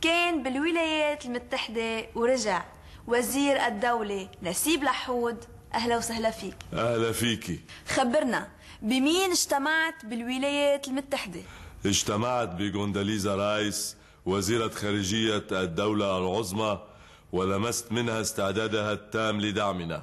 كان بالولايات المتحدة ورجع وزير الدولة نسيب لحود أهلا وسهلا فيك أهلا فيكي خبرنا بمين اجتمعت بالولايات المتحدة اجتمعت بجونداليزا رايس وزيرة خارجية الدولة العظمى ولمست منها استعدادها التام لدعمنا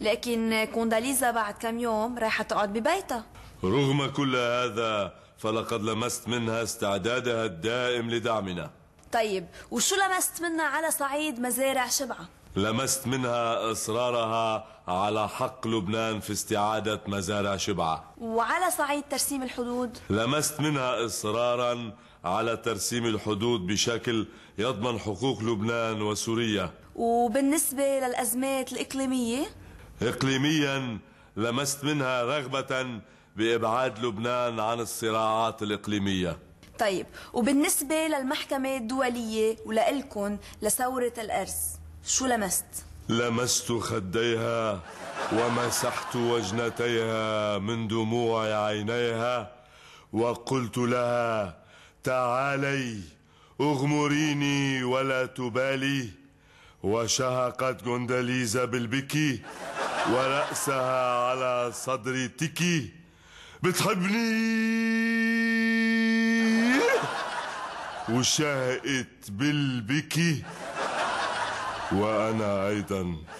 لكن كونداليزا بعد كم يوم راح تقعد ببيتها رغم كل هذا فلقد لمست منها استعدادها الدائم لدعمنا طيب وشو لمست منها على صعيد مزارع شبعة؟ لمست منها إصرارها على حق لبنان في استعادة مزارع شبعة وعلى صعيد ترسيم الحدود؟ لمست منها إصرارا على ترسيم الحدود بشكل يضمن حقوق لبنان وسوريا وبالنسبة للأزمات الإقليمية؟ إقليميا لمست منها رغبة بإبعاد لبنان عن الصراعات الإقليمية طيب وبالنسبة للمحكمة الدولية ولإلكن لثورة الأرز شو لمست؟ لمست خديها ومسحت وجنتيها من دموع عينيها وقلت لها تعالي اغمريني ولا تبالي وشهقت غندليزا بالبكي ورأسها على صدري تكي بتحبني وشهقت بالبكي وأنا أيضا